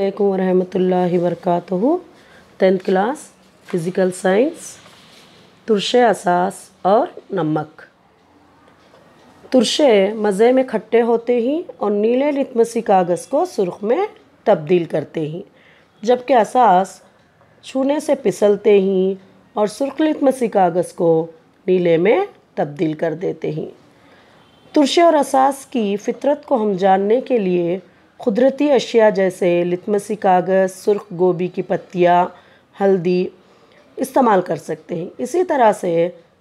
वरहत वरहमतुल्लाहि वरकatuhu tenth class physical science तुरश असास और नमक तुरशे मज़े में खट्टे होते ही और नीले लितमसी कागज़ को सुरख में तब्दील करते हैं जबकि असास छूने से पिसलते ही और सुरख लितमसी कागज़ को नीले में तब्दील कर देते हैं तुरश और असास की फ़ितरत को हम जानने के लिए कुदरती अशिया जैसे लितमसी कागज़ सुर्ख गोभी की पत्तियाँ हल्दी इस्तेमाल कर सकते हैं इसी तरह से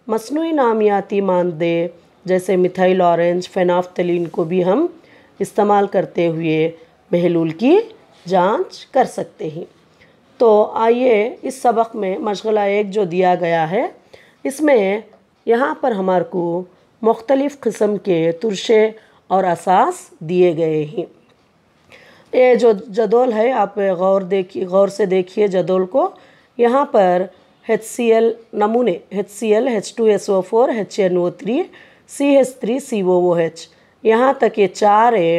मसनू नामियाती मानदे जैसे मिथाइल ऑरेंज फेनाफ्तलिन को भी हम इस्तेमाल करते हुए महलूल की जांच कर सकते हैं तो आइए इस सबक में मशगला एक जो दिया गया है इसमें यहाँ पर हमारे को मुख्तलिफ़ किस्म के तुरशे और असास दिए गए हैं ये जो जदोल है आप गौर देखिए गौर से देखिए जदोल को यहाँ पर एच सी एल नमूने H C L H two S O four H N O three C H three C O O H यहाँ तक ये चार है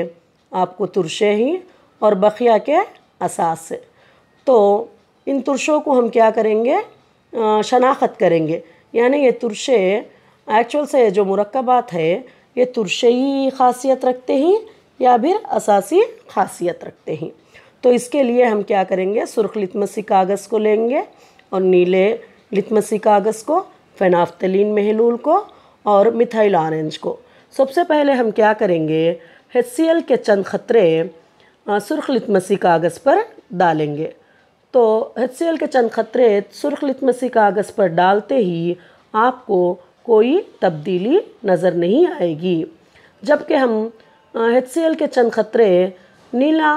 आपको तुरशे ही और बखिया के असास से तो इन तुरशों को हम क्या करेंगे शनाख्त करेंगे यानी ये तुरशे एक्चुअल से जो मुरक्बात है ये तुरशे ही खासियत रखते हैं या फिर असासी खासियत रखते हैं तो इसके लिए हम क्या करेंगे सुर्ख लितमसी कागज़ को लेंगे और नीले लितमसी कागज़ को फेनाफ्तलिन महलूल को और मिथाइल ऑरेंज को सबसे पहले हम क्या करेंगे एच के चंद ख़तरे सुर्ख लितमसी कागज़ पर डालेंगे तो एच के चंद ख़तरे सुर्ख लितमसी कागज़ पर डालते ही आपको कोई तब्दीली नज़र नहीं आएगी जबकि हम एच के चंद खतरे नीला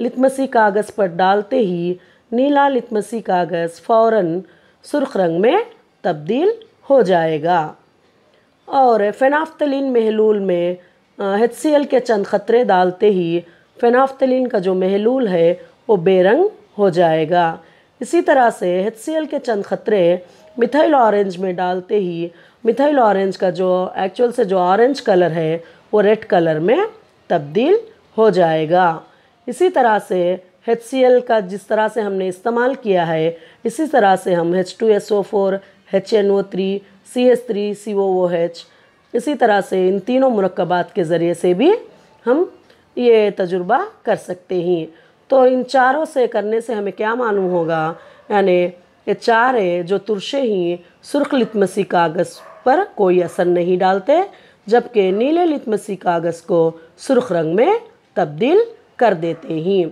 लितमसी कागज़ पर डालते ही नीला लितमसी कागज़ फ़ौर सुर्ख रंग में तब्दील हो जाएगा और फ़ेनाफ्तलिन महलूल में एच के चंद खतरे डालते ही फ़ेनाफ्तलिन का जो महलूल है वो बेरंग हो जाएगा इसी तरह से एच के चंद खतरे मिथाइल ऑरेंज में डालते ही मिथाइल ऑरेंज का जो एक्चुअल से जो ऑरेंज कलर है वो रेड कलर में तब्दील हो जाएगा इसी तरह से एच का जिस तरह से हमने इस्तेमाल किया है इसी तरह से हम H two S O four H N O three C S three C O O H इसी तरह से इन तीनों मरकबात के ज़रिए से भी हम ये तजुर्बा कर सकते हैं तो इन चारों से करने से हमें क्या मालूम होगा यानी ये चार है जो तुरशे ही सुर्ख लितमसी कागज़ पर कोई असर नहीं डालते जबकि नीले लितमसी कागज़ को सुर्ख रंग में तब्दील कर देते हैं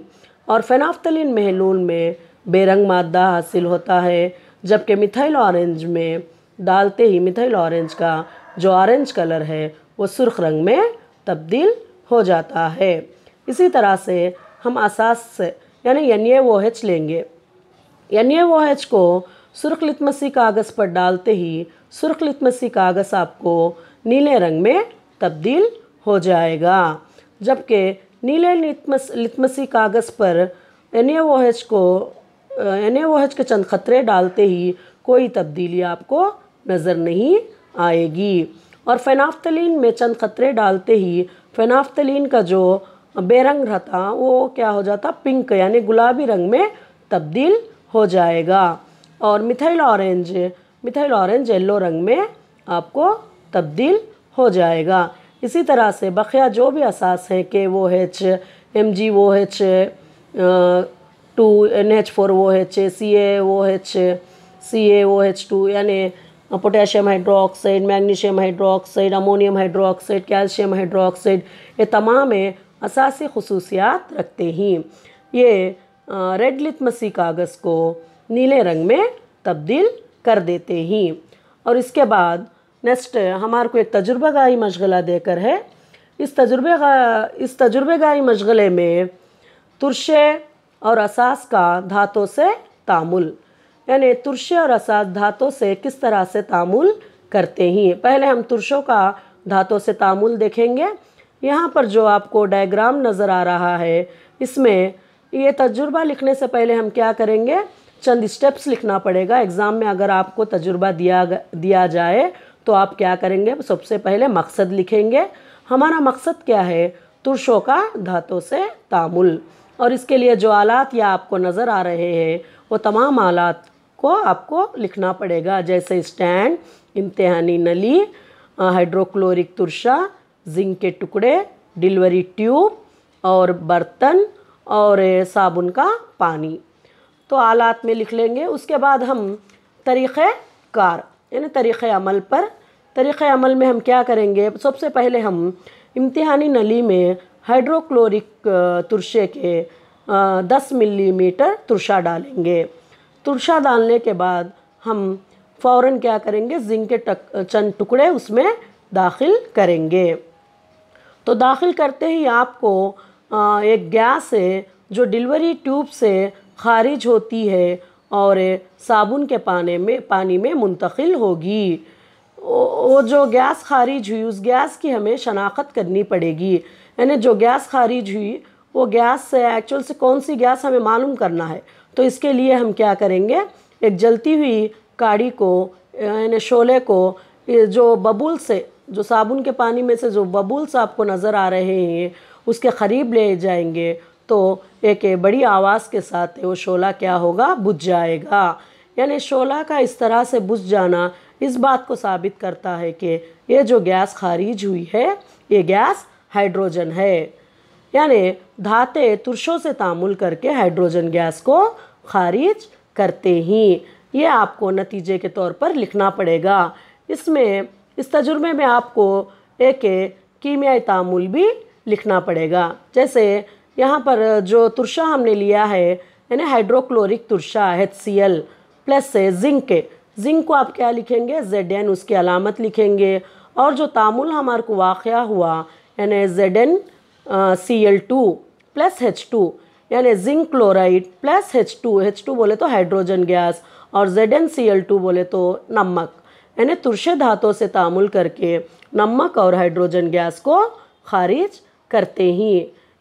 और फेनाफ्तलिन महलूल में बेरंग मादा हासिल होता है जबकि मिथाइल ऑरेंज में डालते ही मिथाइल ऑरेंज का जो ऑरेंज कलर है वो सुर्ख रंग में तब्दील हो जाता है इसी तरह से हम असास से यानी एन ए ओ एच लेंगे एन ए ओ एच को सुर्ख लितमसी कागज़ पर डालते ही सुर्ख लितमसी कागज़ आपको नीले रंग में तब्दील हो जाएगा जबकि नीले लितमस लितमसी कागज़ पर एन को एन के चंद खतरे डालते ही कोई तब्दीली आपको नज़र नहीं आएगी और फेनाफ्तलिन में चंद खतरे डालते ही फेनाफ्तलिन का जो बेरंग रहता वो क्या हो जाता पिंक यानी गुलाबी रंग में तब्दील हो जाएगा और methyl orange methyl orange yellow रंग में आपको तब्दील हो जाएगा इसी तरह से बखिया जो भी असास हैं के वो एच एम जी वो H two N H four वो एच सी ए वो एच सी ए वो एच टू यानी potassium hydroxide magnesium hydroxide ammonium hydroxide calcium hydroxide ये तमाम असासी खसूसियात रखते ही ये रेड लिथमसी कागज़ को नीले रंग में तब्दील कर देते हैं और इसके बाद नेक्स्ट हमारे को एक तजुर्बा गाही मशगला देकर है इस तजुर्बे इस तजुर्बे गाही मशगले में तुरशे और असास का धातों से तामुल यानी तुरशे और असास धातों से किस तरह से तामुल करते हैं पहले हम तुरशों का धातों से तामुल देखेंगे यहाँ पर जो आपको डायग्राम नज़र आ रहा है इसमें ये तजुर्बा लिखने से पहले हम क्या करेंगे चंद स्टेप्स लिखना पड़ेगा एग्ज़ाम में अगर आपको तजुर्बा दिया दिया जाए तो आप क्या करेंगे सबसे पहले मकसद लिखेंगे हमारा मकसद क्या है तुरशों का धातों से तामुल और इसके लिए जो आलात या आपको नज़र आ रहे हैं वो तमाम आलात को आपको लिखना पड़ेगा जैसे स्टैंड इम्तहानी नली हाइड्रोक्लोरिक तुरशा जिंक के टुकड़े डिलीवरी ट्यूब और बर्तन और साबुन का पानी तो आलात में लिख लेंगे उसके बाद हम तरीक़ार यानी तरीक़ अमल पर तरीक़ अमल में हम क्या करेंगे सबसे पहले हम इम्तहानी नली में हाइड्रोक्लोरिक तुरशे के दस मिलीमीटर तुरशा डालेंगे तुरशा डालने के बाद हम फ़ौर क्या करेंगे जिंक के टक चंद टुकड़े उसमें दाखिल करेंगे तो दाखिल करते ही आपको एक गैस है जो डिलीवरी ट्यूब से खारिज होती है और साबुन के पाने में पानी में मुंतकिल होगी वो जो गैस खारिज हुई उस गैस की हमें शनाख्त करनी पड़ेगी यानी जो गैस खारिज हुई वो गैस से एक्चुअल से कौन सी गैस हमें मालूम करना है तो इसके लिए हम क्या करेंगे एक जलती हुई काड़ी को यानी शोले को जो बबुल से जो साबुन के पानी में से जो बबुल्स आपको नज़र आ रहे हैं उसके क़रीब ले जाएंगे तो एक बड़ी आवाज़ के साथ वो शोला क्या होगा बुझ जाएगा यानी शोला का इस तरह से बुझ जाना इस बात को साबित करता है कि ये जो गैस खारिज हुई है ये गैस हाइड्रोजन है यानी धाते तुरशों से तामुल करके हाइड्रोजन गैस को खारिज करते ही ये आपको नतीजे के तौर पर लिखना पड़ेगा इसमें इस तजुर्मे में आपको एक कीमियाई तामुल भी लिखना पड़ेगा जैसे यहाँ पर जो तुरशा हमने लिया है यानी हाइड्रोक्लोरिक तुरशा एच सी एल प्लस से जिंक के जिंक को आप क्या लिखेंगे जेड एन उसकी अलामत लिखेंगे और जो तामुल हमारे को वाक़ हुआ यानी Z N C L two plus H two यानी zinc chloride plus H two H two बोले तो हाइड्रोजन गैस और Z N C L two बोले तो नमक यानी तुरशे धातों से तामुल करके नमक और हाइड्रोजन गैस को खारिज करते ही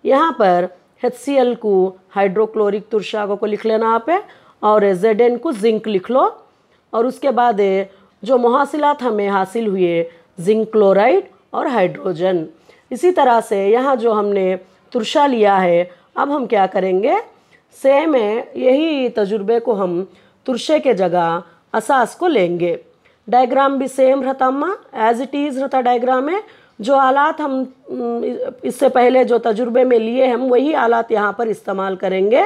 यहाँ पर एच को हाइड्रोक्लोरिक तुरशागो को लिख लेना आप और जेड को जिंक लिख लो और उसके बाद जो मुहासिलत हमें हासिल हुए जिंक क्लोराइड और हाइड्रोजन इसी तरह से यहाँ जो हमने तुरशा लिया है अब हम क्या करेंगे सेम है यही तजुर्बे को हम तुरशे के जगह असास को लेंगे डायग्राम भी सेम रहता अम्मा एज इट इज़ रहता डायग्राम है जो आलात हम इससे पहले जो तजुर्बे में लिए हम वही आलात यहाँ पर इस्तेमाल करेंगे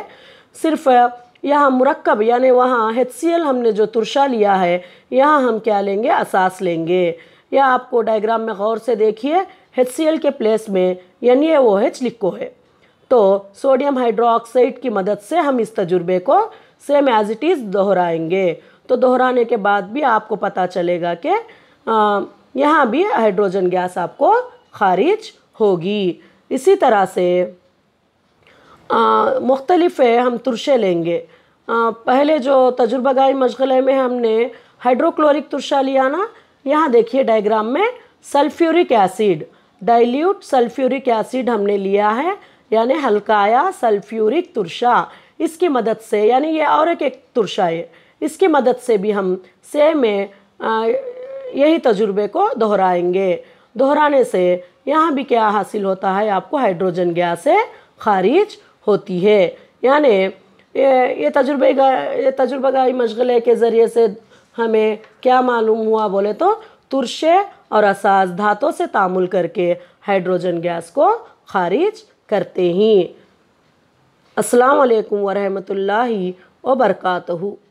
सिर्फ यहाँ मुरक्कब यानी वहाँ एच हमने जो तुरशा लिया है यहाँ हम क्या लेंगे असास लेंगे या आपको डायग्राम में गौर से देखिए एच के प्लेस में यानी वो एच लिखो है तो सोडियम हाइड्रोक्साइड की मदद से हम इस तजुर्बे को सेम एज इट इज़ दोहराएंगे तो दोहराने के बाद भी आपको पता चलेगा कि यहाँ भी हाइड्रोजन गैस आपको खारिज होगी इसी तरह से मुख्तलफ़ है हम तुरशे लेंगे आ, पहले जो तजुर्बा मशगले में हमने हाइड्रोक्लोरिक तुरशा लिया ना यहाँ देखिए डायग्राम में sulphuric acid dilute sulphuric acid हमने लिया है यानी हल्काया सल्फ्यूरिक तुरशा इसकी मदद से यानी ये और एक एक तुरशा है इसकी मदद से भी हम सेम में यही तजुर्बे को दोहराएंगे दोहराने से यहाँ भी क्या हासिल होता है आपको हाइड्रोजन से खारिज होती है यानी ये ये तजुर्बे ये तजुर्बाई मशगले के ज़रिए से हमें क्या मालूम हुआ बोले तो तुरशे और असाज धातों से तामुल करके हाइड्रोजन गैस को खारिज करते ही अस्सलाम वालेकुम वरहमतुल्लाहि व बरकातहू